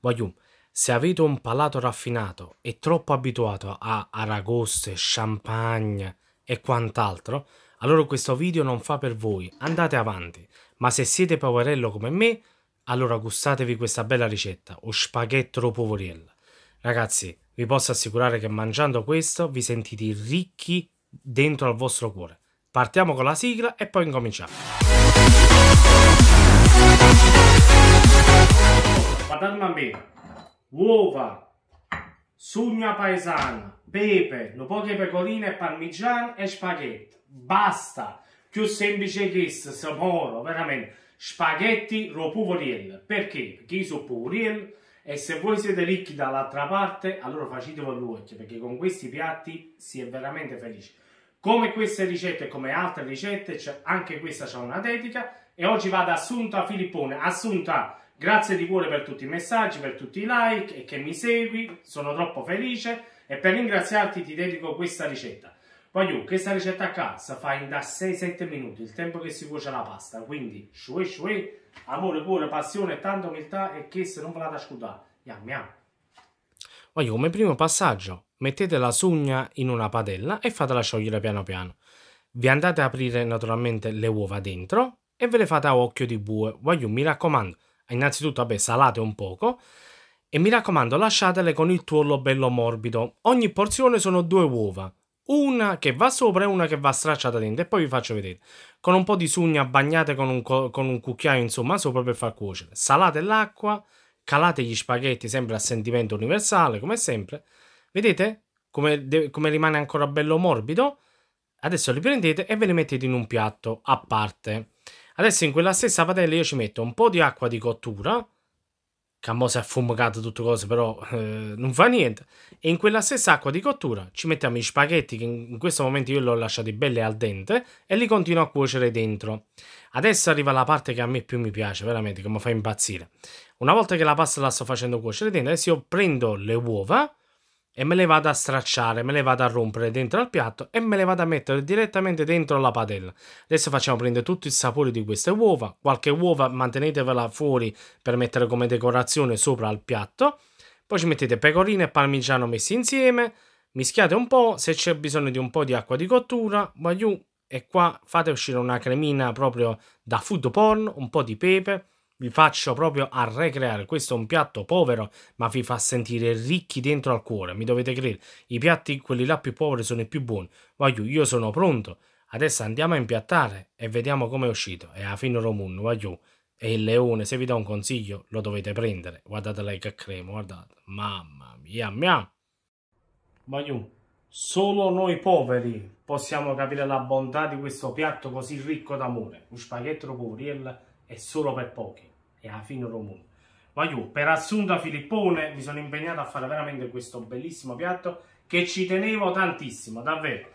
voglio, se avete un palato raffinato e troppo abituato a aragoste, champagne e quant'altro, allora questo video non fa per voi, andate avanti. Ma se siete poverello come me, allora gustatevi questa bella ricetta, o spaghetto povoriello. Ragazzi, vi posso assicurare che mangiando questo vi sentite ricchi dentro al vostro cuore. Partiamo con la sigla e poi incominciamo patarma me, uova, sugna paesana, pepe, un lo poche pecorine, parmigiano e spaghetti. Basta! Più semplice che questo, somoro, veramente. Spaghetti ropuvoriel. Perché? Perché io sono puvoriel e se voi siete ricchi dall'altra parte, allora facetelo l'occhio, perché con questi piatti si è veramente felici. Come queste ricette e come altre ricette, anche questa c'è una dedica. E oggi vado ad Assunta Filippone. Assunta, Grazie di cuore per tutti i messaggi, per tutti i like e che mi segui, sono troppo felice e per ringraziarti ti dedico questa ricetta. Voglio questa ricetta qua si fa in da 6-7 minuti, il tempo che si cuoce la pasta, quindi shue shue, amore, cuore, passione, tanta umiltà e che se non ve la da scudare, yam yam. Voglio come primo passaggio mettete la sugna in una padella e fatela sciogliere piano piano. Vi andate a aprire naturalmente le uova dentro e ve le fate a occhio di bue, voglio mi raccomando Innanzitutto, vabbè, salate un poco e mi raccomando lasciatele con il tuorlo bello morbido. Ogni porzione sono due uova, una che va sopra e una che va stracciata dentro e poi vi faccio vedere. Con un po' di sugna bagnate con un, con un cucchiaio insomma sopra per far cuocere. Salate l'acqua, calate gli spaghetti sempre a sentimento universale come sempre. Vedete come, come rimane ancora bello morbido? Adesso li prendete e ve li mettete in un piatto a parte. Adesso in quella stessa padella io ci metto un po' di acqua di cottura, che a mo' si è affumicato tutto cose, però eh, non fa niente. E in quella stessa acqua di cottura ci mettiamo gli spaghetti, che in questo momento io li ho lasciati belli al dente, e li continuo a cuocere dentro. Adesso arriva la parte che a me più mi piace, veramente, che mi fa impazzire. Una volta che la pasta la sto facendo cuocere dentro, adesso io prendo le uova, e me le vado a stracciare, me le vado a rompere dentro al piatto e me le vado a mettere direttamente dentro la padella. Adesso facciamo prendere tutto il sapore di queste uova, qualche uova mantenetevela fuori per mettere come decorazione sopra al piatto, poi ci mettete pecorino e parmigiano messi insieme, mischiate un po', se c'è bisogno di un po' di acqua di cottura, voglio e qua fate uscire una cremina proprio da food porn, un po' di pepe, vi faccio proprio a recreare. Questo è un piatto povero, ma vi fa sentire ricchi dentro al cuore. Mi dovete credere, i piatti, quelli là più poveri, sono i più buoni. Voglio, io sono pronto. Adesso andiamo a impiattare e vediamo come è uscito. E a fine Romun, voglio. E il leone, se vi do un consiglio, lo dovete prendere. Guardate lei che crema, guardate. Mamma mia, mia. Voglio. Solo noi poveri possiamo capire la bontà di questo piatto così ricco d'amore. Un spaghetto puriel è solo per pochi e alla fine Ma io, per assunto a Filippone mi sono impegnato a fare veramente questo bellissimo piatto che ci tenevo tantissimo, davvero,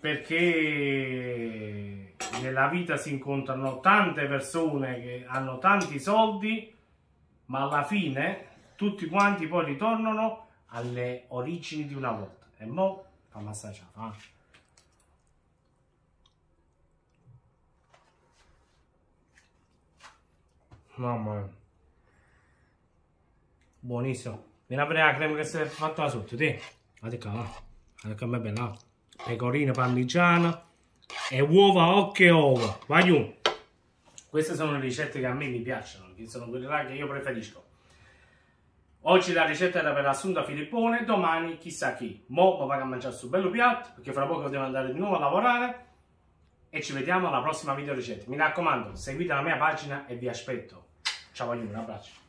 perché nella vita si incontrano tante persone che hanno tanti soldi, ma alla fine tutti quanti poi ritornano alle origini di una volta. E mo' fa massaggiare. Ah. Mamma mia. Buonissimo. Vieni a vedere la crema che si è fatta sotto, ti. Guarda ah, qua, guarda. Guarda come è bella. Pecorino parmigiano e uova, occhio e uova. Vai giù. Queste sono le ricette che a me mi piacciono, che sono quelle là che io preferisco. Oggi la ricetta era per Assunta Filippone, domani chissà chi. Mo' papà a mangiare su bello piatto, perché fra poco devo andare di nuovo a lavorare e ci vediamo alla prossima video ricetta. Mi raccomando, seguite la mia pagina e vi aspetto. Ciao a un abbraccio.